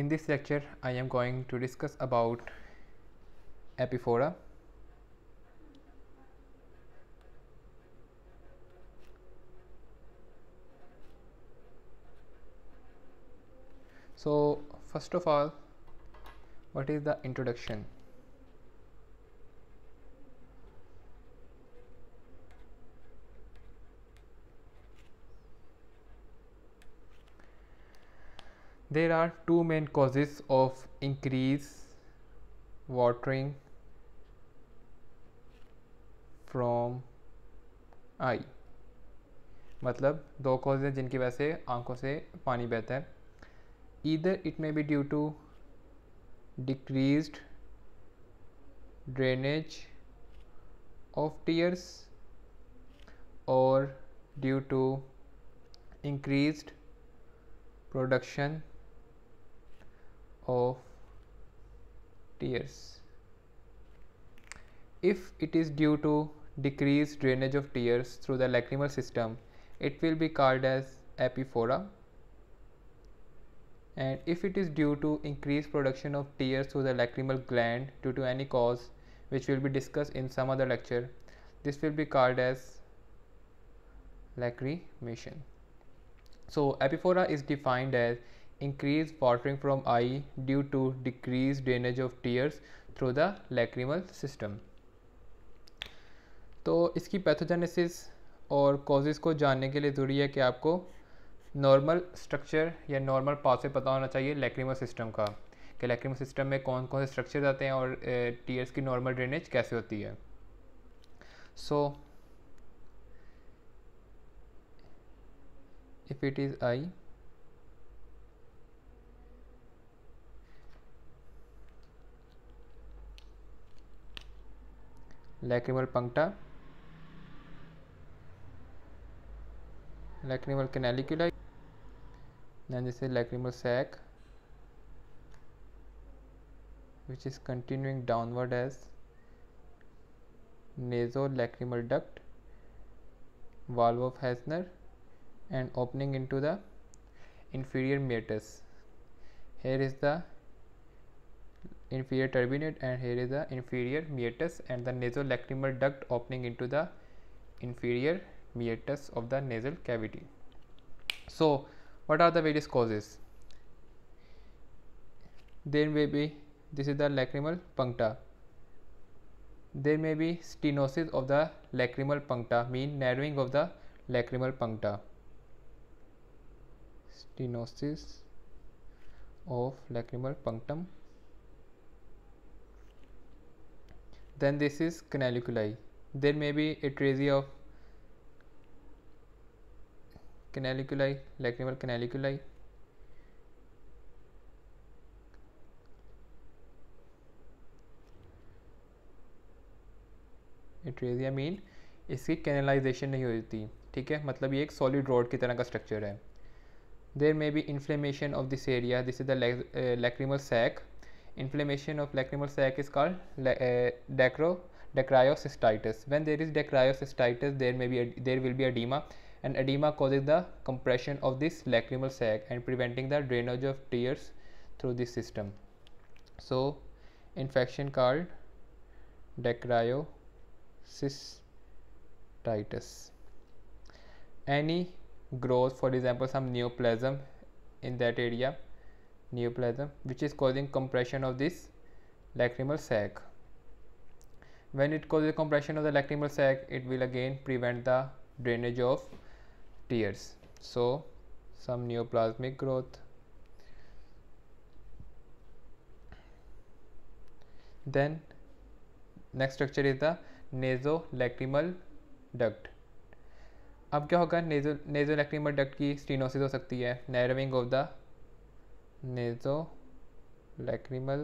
in this lecture I am going to discuss about epiphora so first of all what is the introduction there are two main causes of increase watering from आई मतलब दो causes हैं जिनकी वजह से आंखों से पानी बहता है either it may be due to decrease drainage of tears और due to increase production of tears if it is due to decreased drainage of tears through the lacrimal system, it will be called as epiphora. And if it is due to increased production of tears through the lacrimal gland due to any cause, which will be discussed in some other lecture, this will be called as lacrimation. So, epiphora is defined as increased watering from eye due to decreased drainage of tears through the lacrimal system तो इसकी pathogenesis और causes को जानने के लिए ज़रूरी है कि आपको नॉर्मल स्ट्रक्चर या नॉर्मल पास से पता होना चाहिए लैक्रीमल सिस्टम का कि लैक्रिमल सिस्टम में कौन कौन से स्ट्रक्चर आते हैं और टीयर्स की नॉर्मल ड्रेनेज कैसे होती है so if it is eye lacrimal puncta, lacrimal canaliculi, then this is lacrimal sac, which is continuing downward as nasolacrimal duct, valve of Hasner, and opening into the inferior meatus. Here is the inferior turbinate and here is the inferior meatus and the nasal lacrimal duct opening into the inferior meatus of the nasal cavity. So, what are the various causes? There may be this is the lacrimal puncta. There may be stenosis of the lacrimal puncta, mean narrowing of the lacrimal puncta. Stenosis of lacrimal punctum then this is canaliculi. There may be a trace of canaliculi, lacrimal canaliculi. Atresia mean इसकी canalisation नहीं होती ठीक है मतलब ये एक solid rod की तरह का स्ट्रक्चर है there may be inflammation of this area this is the lacrimal sac inflammation of lacrimal sac is called uh, dacryocystitis when there is dacryocystitis there may be a, there will be edema and edema causes the compression of this lacrimal sac and preventing the drainage of tears through this system so infection called dacryocystitis any growth for example some neoplasm in that area neoplasm which is causing compression of this lacrimal sac when it causes compression of the lacrimal sac it will again prevent the drainage of tears so some neoplasmic growth then next structure is the naso lacrimal duct अब क्या होगा नेजो नेजो lacrimal duct की stenosis हो सकती है narrowing of the nasolacrimal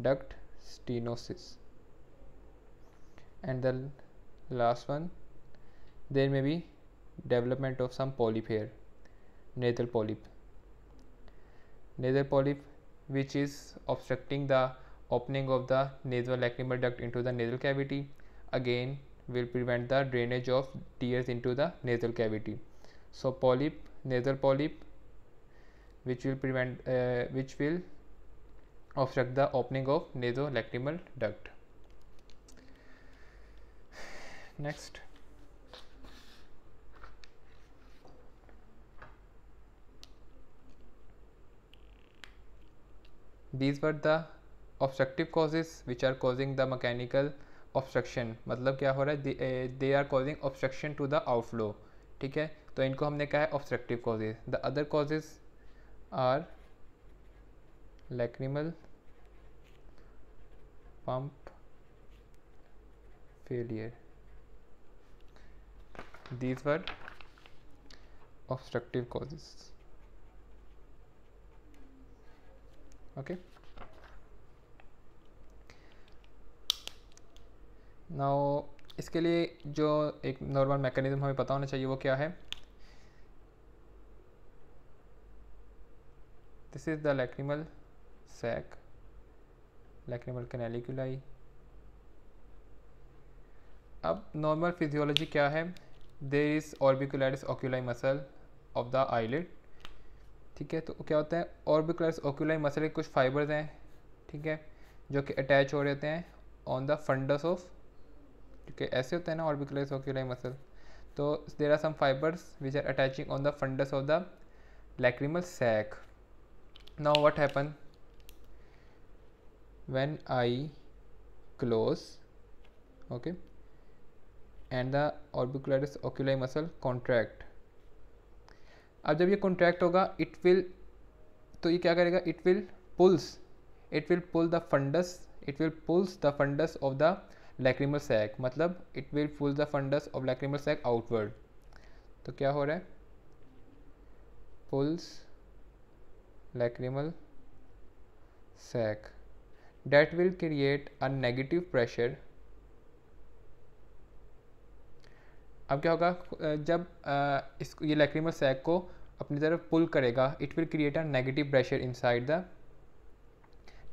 duct stenosis and the last one there may be development of some polyp here nasal polyp nasal polyp which is obstructing the opening of the nasal lacrimal duct into the nasal cavity again will prevent the drainage of tears into the nasal cavity so polyp nasal polyp which will prevent uh, which will obstruct the opening of nasolacrimal duct next these were the obstructive causes which are causing the mechanical obstruction मतलब क्या हो रहा है they are causing obstruction to the outflow ठीक है तो इनको हमने कहा है obstructive causes the other causes are lacrimal pump failure these were obstructive causes okay now इसके लिए जो एक नॉर्मल मैकेनिज्म हमें पता होना चाहिए वो क्या है this is the lacrimal sac lacrimal canaliculi अब नॉर्मल फिजियोलॉजी क्या है there is orbicularis oculi muscle of the eyelid ठीक है तो क्या होता है ऑर्बिकुलरिस ऑक्यूलाई मसल के कुछ फाइबर्स हैं ठीक है जो कि अटैच हो रहते हैं ऑन द फंडस ऑफ ठीक है ऐसे होते हैं ना ऑर्बिकुलरिस ऑक्यूलाई मसल तो there are some fibres which are attaching on the fundus of the lacrimal sac now what happen when I close okay and the orbicularis oculi muscle contract अब जब ये contract होगा it will तो ये क्या करेगा it will pulls it will pull the fundus it will pulls the fundus of the lacrimal sac मतलब it will pull the fundus of lacrimal sac outward तो क्या हो रहा है pulls lacrimal sac that will create a negative pressure अब क्या होगा जब इसको ये लैक्रीमल सैक को अपनी तरफ पुल करेगा it will create a negative pressure inside the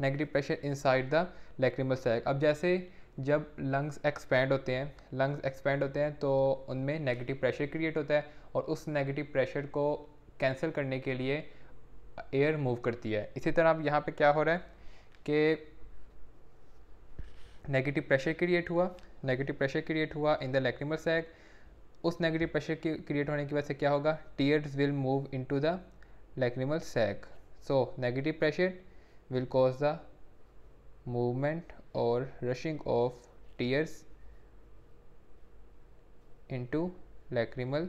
negative pressure inside the lacrimal sac अब जैसे जब लंग्स एक्सपेंड होते हैं लंग्स एक्सपेंड होते हैं तो उनमें नेगेटिव प्रेशर क्रिएट होता है और उस नेगेटिव प्रेशर को कैंसिल करने के लिए एयर मूव करती है इसी तरह अब यहाँ पे क्या हो रहा है कि नेगेटिव प्रेशर क्रिएट हुआ नेगेटिव प्रेशर क्रिएट हुआ इन द लैक्रिमल सैक उस नेगेटिव प्रेशर के क्रिएट होने की वजह से क्या होगा tears will move in to the lacrimal sac so negative pressure will cause the movement और rushing of tears into lacrimal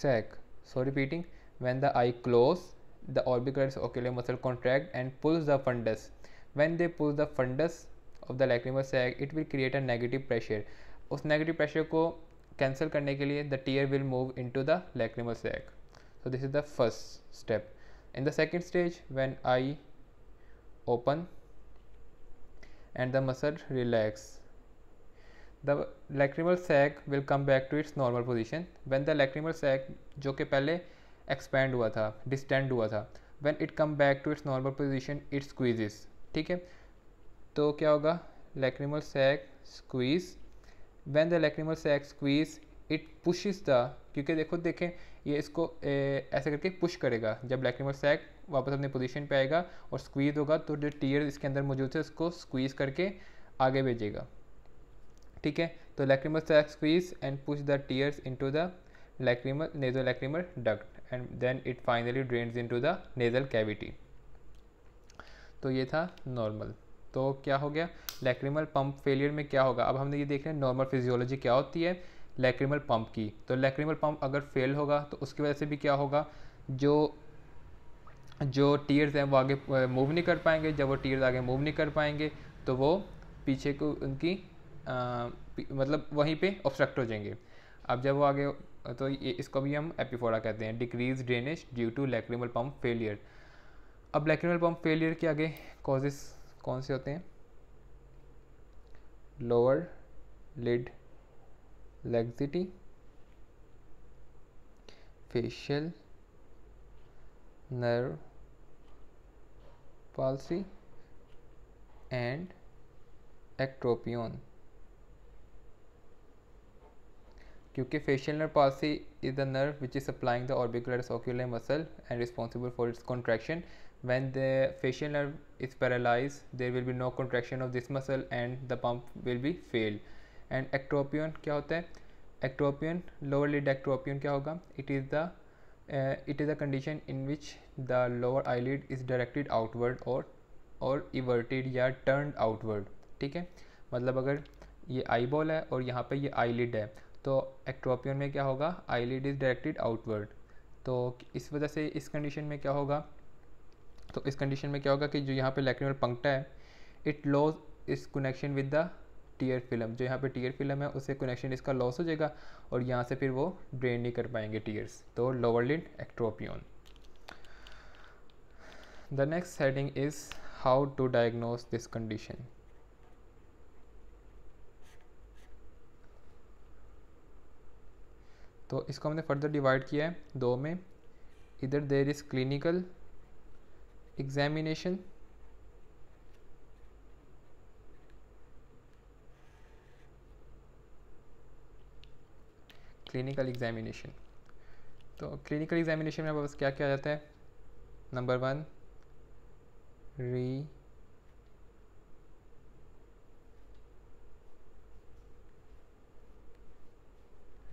sac so repeating When the eye close, the orbicularis ocular muscle contract and pulls the fundus. When they pull the fundus of the lacrimal sac, it will create a negative pressure. उस negative pressure को cancel करने के लिए the tear will move into the lacrimal sac. So this is the first step. In the second stage, when eye open and the muscle relax. The lacrimal sac will come back to its normal position. When the lacrimal sac जो कि पहले expand हुआ था distend हुआ था when it come back to its normal position its squeezes ठीक है तो क्या होगा lacrimal sac squeeze when the lacrimal sac squeeze it pushes the क्योंकि देखो देखें ये इसको ऐसे करके पुश करेगा जब लेक्रीमल सैक वापस अपनी पोजिशन पर आएगा और स्क्वीज़ होगा तो जो टीयर इसके अंदर मौजूद है उसको स्क्वीज़ करके आगे भेजेगा ठीक है तो lacrimal sac squeeze and push the tears in to the lacrimal naso duct and it it finally drains into the nasal cavity तो ये था नॉर्मल तो क्या हो गया लैक्रिमल पंप फेलियर में क्या होगा अब हमने ये देख रहे हैं नॉर्मल फिजियोलॉजी क्या होती है लैक्रिमल पंप की तो लैक्रिमल पंप अगर फेल होगा तो उसकी वजह से भी क्या होगा जो जो टीयर्स हैं वो आगे मूव नहीं कर पाएंगे जब वो टीयर्स आगे मूव नहीं कर पाएंगे तो वो पीछे को उनकी आ, मतलब वहीं पे ऑब्स्ट्रक्ट हो जाएंगे अब जब वो आगे तो ये इसको भी हम एपिफोडा कहते हैं decrease drainage due to lacrimal pump failure अब लैक्रिमल पम्प फेलियर के आगे कॉजेस कौन से होते हैं lower lid laxity facial nerve palsy and ectropion क्योंकि फेशियल नर्व ही is the nerve which is supplying the orbicular circular muscle and responsible for its contraction when the facial nerve is paralyse there will be no contraction of this muscle and the pump will be fail and ectropion क्या होता है ectropion lower lid ectropion क्या होगा it is the it is a condition in which the lower eye lid is directed outward और और everted या turn outward ठीक है मतलब अगर ये आई बॉल है और यहाँ पे ये आई लिड है तो एक्ट्रोपियन में क्या होगा eye lid is directed outward तो इस वजह से इस कंडीशन में क्या होगा तो इस कंडीशन में क्या होगा कि जो यहाँ पे लैक्रिमल पंक्टा है it loss its connection with the tear film जो यहाँ पे टीयर फिल्म है उससे कनेक्शन इसका लॉस हो जाएगा और यहाँ से फिर वो ड्रेन नहीं कर पाएंगे टीयर्स तो lower lid ectropion the next setting is how to diagnose this condition तो इसको हमने फर्दर डिवाइड किया है दो में इधर there is clinical examination clinical examination तो क्लिनिकल एग्जामिनेशन में बस क्या किया जाता है number one re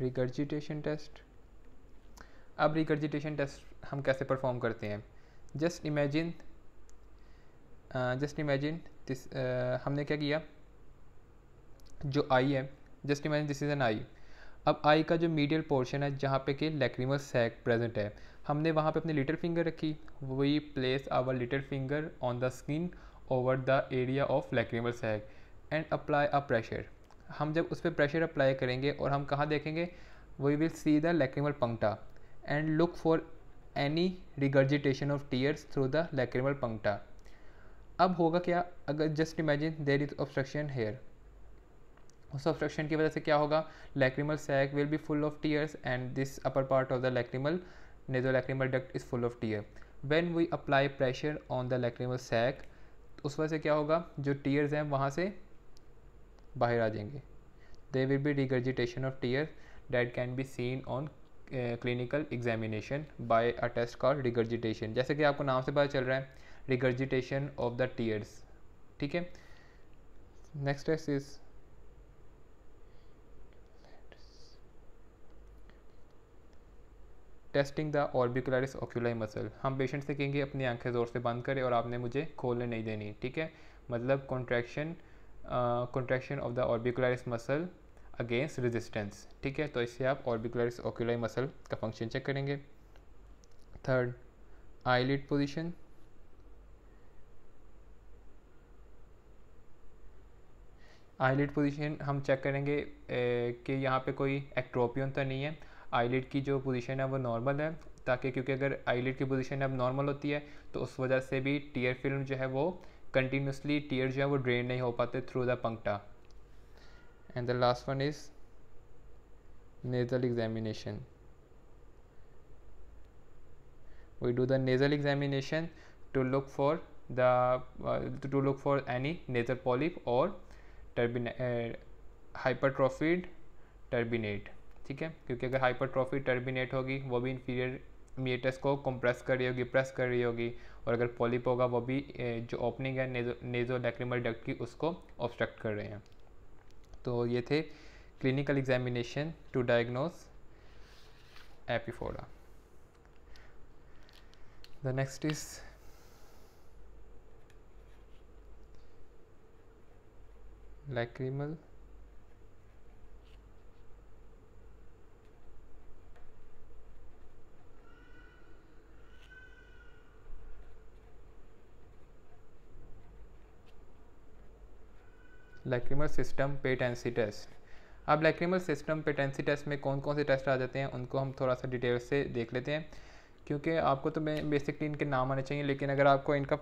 regurgitation test अब रिगर्जिटेशन टेस्ट हम कैसे परफॉर्म करते हैं just imagine just imagine this हमने क्या किया जो आई है just imagine this is an eye अब आई का जो मीडियल पोर्शन है जहाँ पे कि लेक्रीमल सैक प्रेजेंट है हमने वहाँ पे अपनी लिटिल फिंगर रखी we place our little finger on the skin over the area of lacrimal sac and apply a pressure हम जब उस पर प्रेशर अप्लाई करेंगे और हम कहाँ देखेंगे we will see the lacrimal puncta and look for any regurgitation of tears through the lacrimal puncta अब होगा क्या अगर just imagine there is obstruction here उस ऑब्स्ट्रक्शन की वजह से क्या होगा lacrimal sac will be full of tears and this upper part of the lacrimal naso duct is full of tear when we apply pressure on the lacrimal sac उस वजह से क्या होगा जो टीयर्स हैं वहाँ से बाहर आ जाएंगे they will be regurgitation of tear that can be seen on clinical examination by a test call regurgitation जैसे कि आपको नाम से पता चल रहा है रिगर्जिटेशन ऑफ द टीयर्स ठीक है next test is testing the orbicularis oculi muscle हम पेशेंट से कहेंगे अपनी आंखें ज़ोर से बंद करें और आपने मुझे खोलने नहीं देनी ठीक है मतलब contraction contraction of the orbicularis muscle against resistance ठीक है तो इससे आप ऑर्बिकुलरिस ऑक्यूलाई मसल का फंक्शन चेक करेंगे third eyelid position eyelid position हम चेक करेंगे कि यहाँ पे कोई एक्ट्रोपियन तो नहीं है आईलिड की जो पोजिशन है वो नॉर्मल है ताकि क्योंकि अगर आईलिड की पोजिशन अब नॉर्मल होती है तो उस वजह से भी टीयर फिल्म जो है वो कंटिन्यूसली टीयर जो है वो ड्रेन नहीं हो पाते through the puncta and the last one is nasal examination we do the nasal examination to look for the to look for any nasal polyp और हाइपरट्रॉफिड टर्बिनेट ठीक है क्योंकि अगर हाइपरट्रॉफिड टर्बिनेट होगी वो भी इंफीरियर मीटर्स को compress कर रही होगी प्रेस कर रही होगी और अगर पॉलिप होगा वो भी जो ओपनिंग है नेजो नेजो डक्ट की उसको ऑब्स्ट्रक्ट कर रहे हैं तो ये थे clinical examination to diagnose epiphora the next is lacrimal lacrimal system patency test अब लैक्रिमल सिस्टम पेटेंसी टेस्ट में कौन कौन से टेस्ट आ जाते हैं उनको हम थोड़ा सा डिटेल से देख लेते हैं क्योंकि आपको तो बेसिकली इनके नाम आने चाहिए लेकिन अगर आपको इनका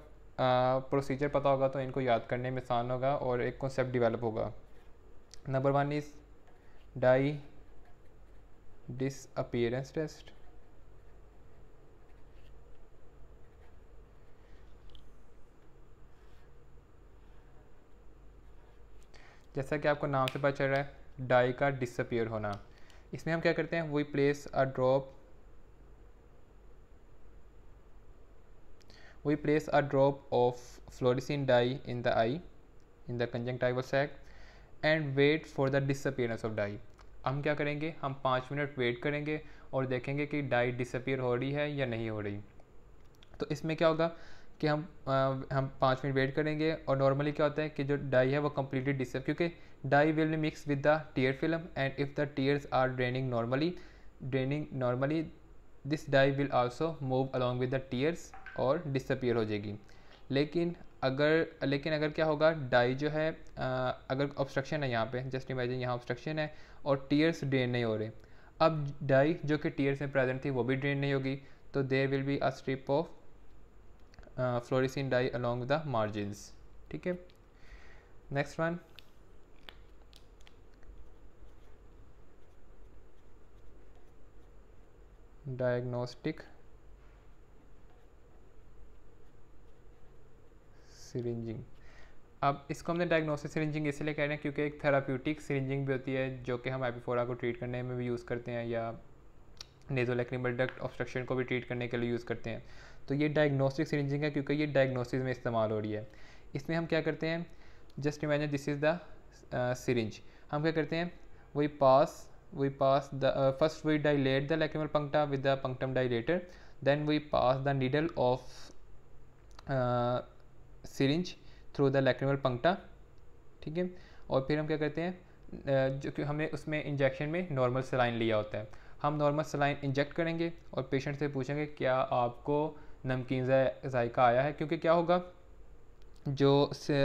प्रोसीजर पता होगा तो इनको याद करने में आसान होगा और एक कॉन्सेप्ट डिवेलप होगा number one is dye disappearance test जैसा कि आपको नाम से पता चल रहा है डाई का डिसअपियर होना इसमें हम क्या करते हैं we place a drop we place a drop of fluorescein in the the eye in the conjunctival sac and wait for the disappearance of dye हम क्या करेंगे हम पाँच मिनट वेट करेंगे और देखेंगे कि डाई डिसअपियर हो रही है या नहीं हो रही तो इसमें क्या होगा कि हम आ, हम पाँच मिनट वेट करेंगे और नॉर्मली क्या होता है कि जो डाई है वो कम्प्लीटली डिसअप क्योंकि dye will be mix with the tear film and if the tears are draining normally draining normally this dye will also move along with the tears और डिसअपियर हो जाएगी लेकिन अगर लेकिन अगर क्या होगा डाई जो है आ, अगर ऑब्स्ट्रक्शन है यहाँ पे जस्ट इमेजिन यहाँ ऑब्स्ट्रक्शन है और टीयर्स ड्रेन नहीं हो रहे अब डाई जो कि टीयर्स में प्रेजेंट थी वो भी ड्रेन नहीं होगी तो there will be a strip of fluorescein dye along the the ठीक है नेक्स्ट वन डायग्नोस्टिक सिरिंजिंग अब इसको हमने डायग्नोसिस सिरिंजिंग इसलिए कह रहे हैं क्योंकि एक थेराप्यूटिक सिरिंजिंग भी होती है जो कि हम एपिफोरा को ट्रीट करने में भी यूज़ करते हैं या नेजोलेक्निमल डक्ट ऑब्स्ट्रक्शन को भी ट्रीट करने के लिए यूज़ करते हैं तो ये डायग्नोस्टिक सिरिंजिंग है क्योंकि ये डायग्नोसिस में इस्तेमाल हो रही है इसमें हम क्या करते हैं just imagine this is the syringe हम क्या करते हैं we pass we pass the first we dilate the the puncta with the punctum dilator then we pass the needle of syringe through the through puncta ठीक है और फिर हम क्या करते हैं uh, जो कि हमने उसमें इंजेक्शन में नॉर्मल सलाइन लिया होता है हम नॉर्मल सलाइन इंजेक्ट करेंगे और पेशेंट से पूछेंगे क्या आपको नमकीन जायका आया है क्योंकि क्या होगा जो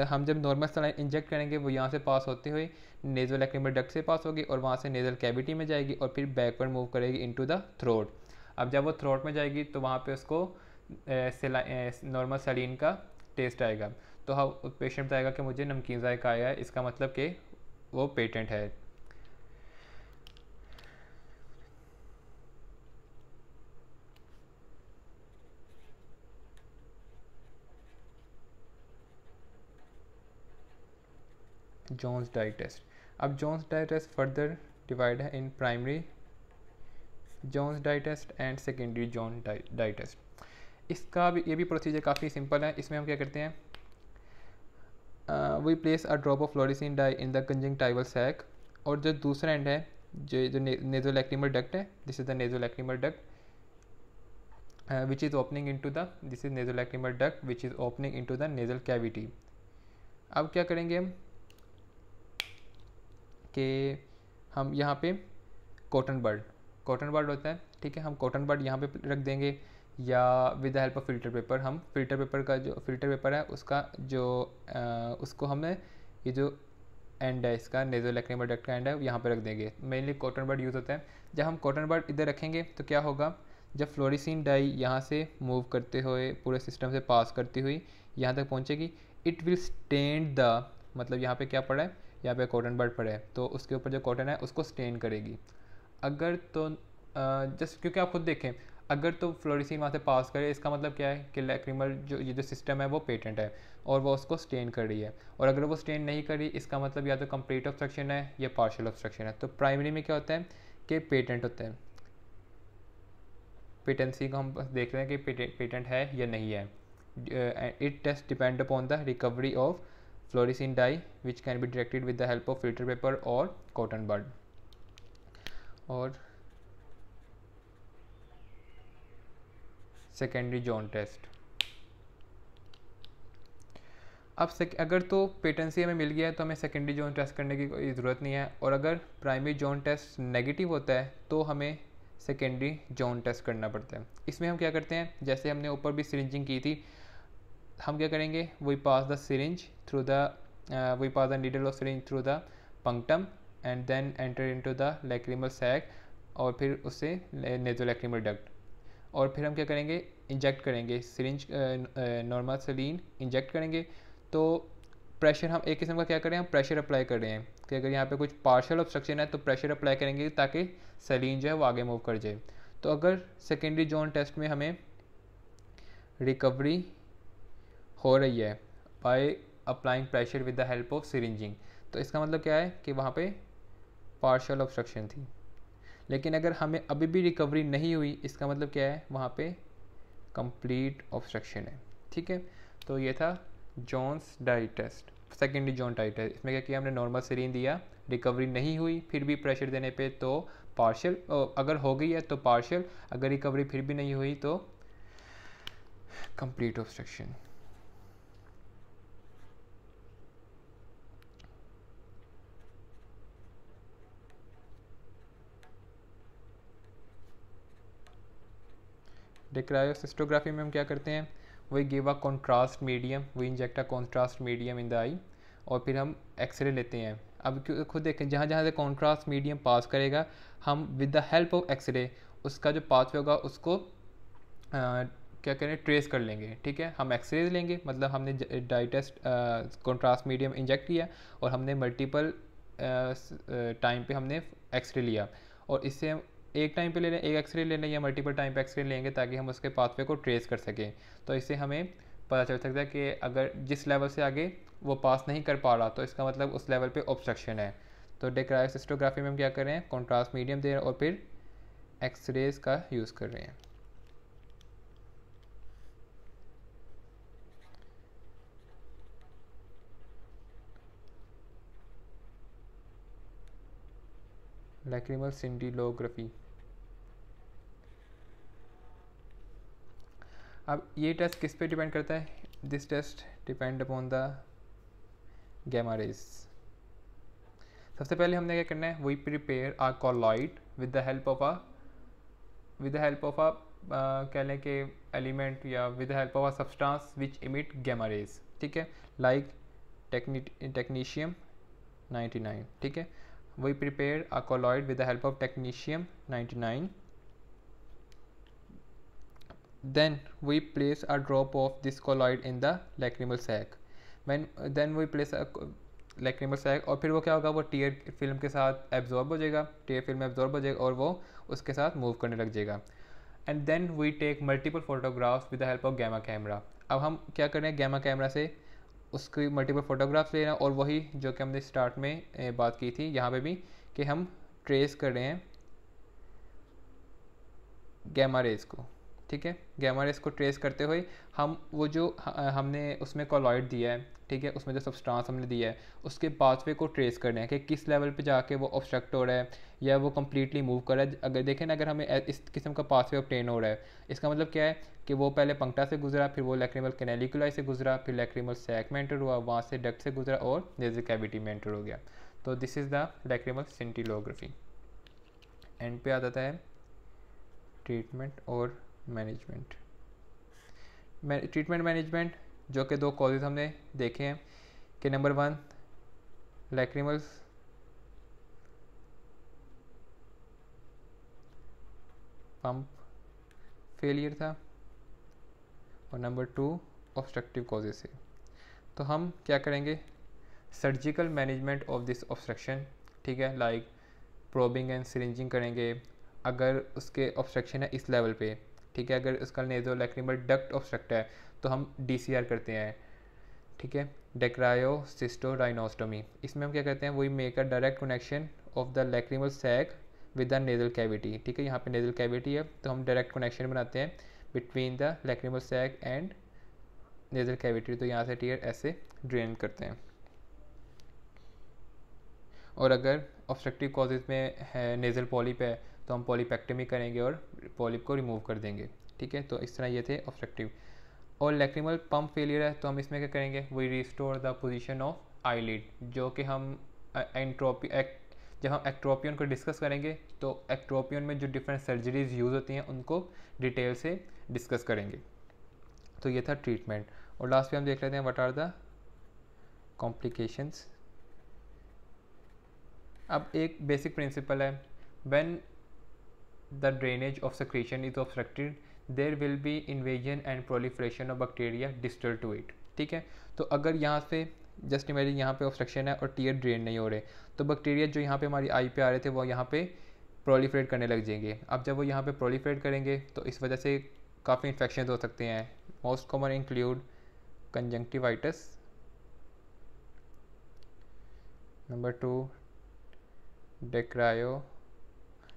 हम जब नॉर्मल सलाइन इंजेक्ट करेंगे वो यहाँ से पास होते हुए नेजल एक्रीमल डक्ट से पास होगी और वहाँ से नेजल कैविटी में जाएगी और फिर बैकवर्ड मूव करेगी इनटू द थ्रोट अब जब वो थ्रोट में जाएगी तो वहाँ पे उसको नॉर्मल सलीन का टेस्ट आएगा तो हम हाँ पेशेंट बताएगा कि मुझे नमकीन जायका आया है इसका मतलब कि वो पेटेंट है जॉन्स डाई टेस्ट अब Jones dye test further divide है in primary Jones dye test and secondary John dye test इसका भी ये भी प्रोसीजर काफ़ी सिंपल है इसमें हम क्या करते हैं we place a drop of fluorescein dye in the टाइवल सैक और जो दूसरा एंड है जो जो ने, नेजोलैक्टिमल डक्ट है this is the nasolacrimal duct which is opening to the this is nasolacrimal duct which is opening in to the nasal cavity अब क्या करेंगे हम कि हम यहाँ पे कॉटन बर्ड कॉटन बर्ड होता है ठीक है हम कॉटन बर्ड यहाँ पे रख देंगे या with the help of filter paper हम फिल्टर पेपर का जो फिल्टर पेपर है उसका जो आ, उसको हमें ये जो एंड है इसका नेजो लेक्रेमल डक्ट का एंड है यहाँ पे रख देंगे मेनली कॉटन बर्ड यूज़ होता है जब हम कॉटन बर्ड इधर रखेंगे तो क्या होगा जब फ्लोरिसिन डाई यहाँ से मूव करते हुए पूरे सिस्टम से पास करती हुई यहाँ तक पहुँचेगी इट विल स्टेंड द मतलब यहाँ पे क्या पड़ा है यहाँ पे कॉटन बर्ड पड़े तो उसके ऊपर जो कॉटन है उसको स्टेन करेगी अगर तो जस्ट क्योंकि आप खुद देखें अगर तो फ्लोरिसिन वहाँ से पास करे इसका मतलब क्या है कि लैक्रीमल जो ये जो सिस्टम है वो पेटेंट है और वो उसको स्टेन कर रही है और अगर वो स्टेन नहीं कर रही इसका मतलब या तो कंप्लीट ऑब्स्ट्रक्शन है या पार्शल ऑब्स्ट्रक्शन है तो प्राइमरी में क्या होता है कि पेटेंट होते हैं पेटेंसी को हम देख रहे हैं कि पेटेंट है या नहीं है it test depend upon the recovery of fluorescein dye which can be directed with the help of filter paper or cotton bud or secondary John test अब से अगर तो पेटेंसी हमें मिल गया है तो हमें सेकेंडरी जोन टेस्ट करने की कोई ज़रूरत नहीं है और अगर प्राइमरी जोन टेस्ट नेगेटिव होता है तो हमें सेकेंडरी जोन टेस्ट करना पड़ता है इसमें हम क्या करते हैं जैसे हमने ऊपर भी सिरिंजिंग की थी हम क्या करेंगे we pass the syringe through the we pass the needle of syringe through the punctum and then enter into the lacrimal sac और फिर उससे नेजोलैक्रीमल डक्ट और फिर हम क्या करेंगे इंजेक्ट करेंगे सिरिंज नॉर्मल सलीन इंजेक्ट करेंगे तो प्रेशर हम एक किस्म का क्या करें हम प्रेशर अप्लाई कर रहे हैं कि अगर यहाँ पे कुछ पार्शल ऑब्स्ट्रक्शन है तो प्रेशर अप्लाई करेंगे ताकि सलीन जो है वो आगे मूव कर जाए तो अगर सेकेंडरी जोन टेस्ट में हमें रिकवरी हो रही है by applying pressure with the help of syringing तो इसका मतलब क्या है कि वहाँ पे पार्शल ऑब्स्ट्रक्शन थी लेकिन अगर हमें अभी भी रिकवरी नहीं हुई इसका मतलब क्या है वहाँ पे कंप्लीट ऑब्स्ट्रक्शन है ठीक है तो ये था Jones dye test secondary John dye test इसमें क्या किया हमने नॉर्मल सीरेंज दिया रिकवरी नहीं हुई फिर भी प्रेशर देने पे तो पार्शियल अगर हो गई है तो पार्शियल अगर रिकवरी फिर भी नहीं हुई तो कंप्लीट ऑब्स्ट्रक्शन डिक्रायोसिस्टोग्राफी में हम क्या करते हैं we give a contrast medium we inject a contrast medium in the eye और फिर हम एक्सरे लेते हैं अब खुद देखें जहाँ जहाँ से कॉन्ट्रास्ट मीडियम पास करेगा हम with the help of X ray उसका जो पाथवे होगा उसको आ, क्या करें ट्रेस कर लेंगे ठीक है हम एक्सरेज लेंगे मतलब हमने डाइटेस्ट कॉन्ट्रास्ट मीडियम इंजेक्ट किया और हमने मल्टीपल टाइम पे हमने एक्सरे लिया और इससे एक टाइम पे ले लें एक एक्सरे ले लें या मल्टीपल टाइम पे एक्सरे लेंगे ताकि हम उसके पाथवे को ट्रेस कर सकें तो इससे हमें पता चल सकता है कि अगर जिस लेवल से आगे वो पास नहीं कर पा रहा तो इसका मतलब उस लेवल पे ऑब्स्ट्रक्शन है तो डेक्रायोसिस्टोग्राफी में हम क्या कर रहे हैं कॉन्ट्रास्ट मीडियम दे रहे हैं और फिर एक्सरेज का यूज़ कर रहे हैं लैक्रिमल सिंडीलोग्राफी अब ये टेस्ट किस पे डिपेंड करता है this test depend upon the gamma rays सबसे पहले हमने क्या करना है we prepare a colloid with the help of a with the help of a कह लें कि एलिमेंट या with the help of a substance which emit gamma rays ठीक है लाइक टेक्नीशियम 99 ठीक है we prepare colloid with the help of technetium 99 then we place a drop of this colloid in the lacrimal sac when then we place a lacrimal sac और फिर वो क्या होगा वो टीयर फिल्म के साथ एब्जॉर्ब हो जाएगा टीयर फिल्म एब्जॉर्ब हो जाएगा और वो उसके साथ मूव करने लग जाएगा and then we take multiple photographs with the help of gamma camera अब हम क्या कर रहे हैं गैमा कैमरा से उसकी मल्टीपल फोटोग्राफ्स लेना और वही जो कि हमने स्टार्ट में बात की थी यहाँ पर भी कि हम ट्रेस कर रहे हैं गैमा रेज को ठीक है गैमा रेस को ट्रेस करते हुए हम वो जो हमने उसमें कॉलॉइड दिया है ठीक है उसमें जो सब्सटेंस हमने दिया है उसके पाथवे को ट्रेस करना है कि किस लेवल पे जाके वो ऑब्स्ट्रक्ट हो रहा है या वो कम्प्लीटली मूव कर रहा है अगर देखें ना अगर हमें इस किस्म का पाथवे ऑप्टेन हो रहा है इसका मतलब क्या है कि वो पहले पंक्टा से गुजरा फिर वो लेक्रीमल कैनेलिकुलाई से गुजरा फिर लैक्रीमल सैक में एंटर हुआ वहाँ से डक्ट से गुजरा और नेजल कैविटी में एंटर हो गया तो this is the lacrimal scintigraphy end पे आ जाता है ट्रीटमेंट और मैनेजमेंट ट्रीटमेंट मैनेजमेंट जो कि दो कॉजेज हमने देखे हैं कि number one lacrimals pump failure था और नंबर टू ऑब्स्ट्रक्टिव कॉजेज से तो हम क्या करेंगे surgical management of this obstruction ठीक है लाइक प्रोबिंग एंड सिरिंजिंग करेंगे अगर उसके ऑब्स्ट्रक्शन है इस लेवल पे ठीक है अगर इसका नेजो लैक्रीमल डक्ट ऑब्स्ट्रक्ट है तो हम डी करते हैं ठीक है डेक्रायो राइनोस्टोमी इसमें हम क्या करते हैं we make a direct connection of the lacrimal sac with the nasal cavity ठीक है यहाँ पे नेजल कैविटी है तो हम डायरेक्ट कनेक्शन बनाते हैं between the lacrimal sac and nasal cavity तो यहाँ से टीयर ऐसे ड्रेन करते हैं और अगर ऑब्स्ट्रक्टिव कॉजेज में है नेजल पॉलिप है तो हम पॉलीपैक्टमी करेंगे और पॉलिप को रिमूव कर देंगे ठीक है तो इस तरह ये थे ऑब्स्ट्रक्टिव और लैक्रीमल पम्प फेलियर है तो हम इसमें क्या करेंगे we restore the position of eye जो कि हम एंट्रोपी एक, जब हम एक्ट्रोपियन को डिस्कस करेंगे तो एक्ट्रोपियन में जो डिफरेंट सर्जरीज यूज़ होती हैं उनको डिटेल से डिस्कस करेंगे तो ये था ट्रीटमेंट और लास्ट में हम देख लेते हैं वट आर द कॉम्प्लिकेशंस अब एक बेसिक प्रिंसिपल है when the drainage of secretion is obstructed there will be invasion and proliferation of bacteria distal to it ठीक है तो अगर यहाँ से जस्ट इमेजिन यहाँ पे ऑब्स्ट्रक्शन है और टीयर ड्रेन नहीं हो रहे तो बैक्टीरिया जो यहाँ पे हमारी आई पे आ रहे थे वो यहाँ पे प्रोलीफ्रेट करने लग जाएंगे अब जब वो यहाँ पे प्रोलीफ्रेट करेंगे तो इस वजह से काफ़ी इन्फेक्शन हो सकते हैं most common include conjunctivitis number two dacryo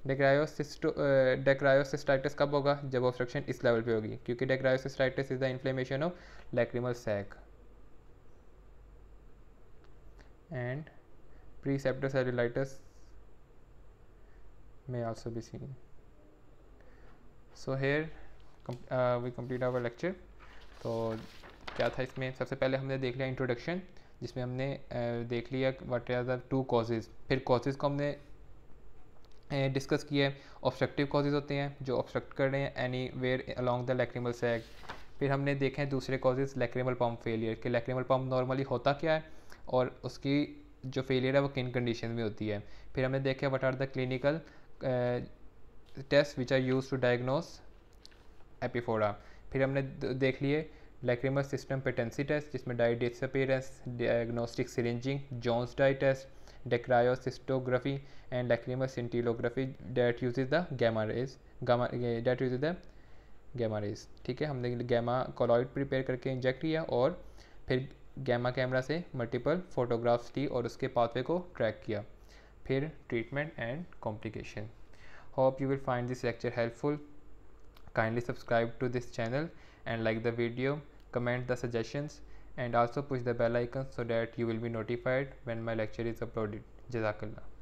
dacryocystitis कब होगा जब ऑब्स्ट्रक्शन इस लेवल पे होगी क्योंकि dacryocystitis is the inflammation of lacrimal sac and preseptal cellulitis में also be seen so here we complete our lecture तो क्या था इसमें सबसे पहले हमने देख लिया इंट्रोडक्शन जिसमें हमने uh, देख लिया what are the two causes फिर कॉजेज़ को हमने डिस्कस किया है ऑब्स्ट्रक्टिव कॉजेज़ होते हैं जो ऑब्स्ट्रक्ट कर रहे हैं anywhere along the lacrimal sac फिर हमने देखे हैं दूसरे कॉजेज़ लैक्रीमल पम्प फेलियर कि लैक्रीमल पम्प नॉर्मली होता क्या है और उसकी जो फेलियर है वो किन कंडीशन में होती है फिर हमने देखा what are the clinical test which are use to diagnose epiphora फिर हमने देख लिए लैक्रीमल सिस्टम पेटेंसी टेस्ट जिसमें dye disappearance diagnostic syringing Jones dye test dacryocystography and lacrimal scintigraphy that use the gamma rays gamma that use the gamma rays ठीक है हमने gamma colloid prepare करके inject किया और फिर गैमा कैमरा से multiple photographs ली और उसके पाथवे को ट्रैक किया फिर treatment and complication hope you will find this lecture helpful kindly subscribe to this channel and like the video comment the suggestions and also push the bell icon so that you will be notified when my lecture is uploaded. Jazakallah.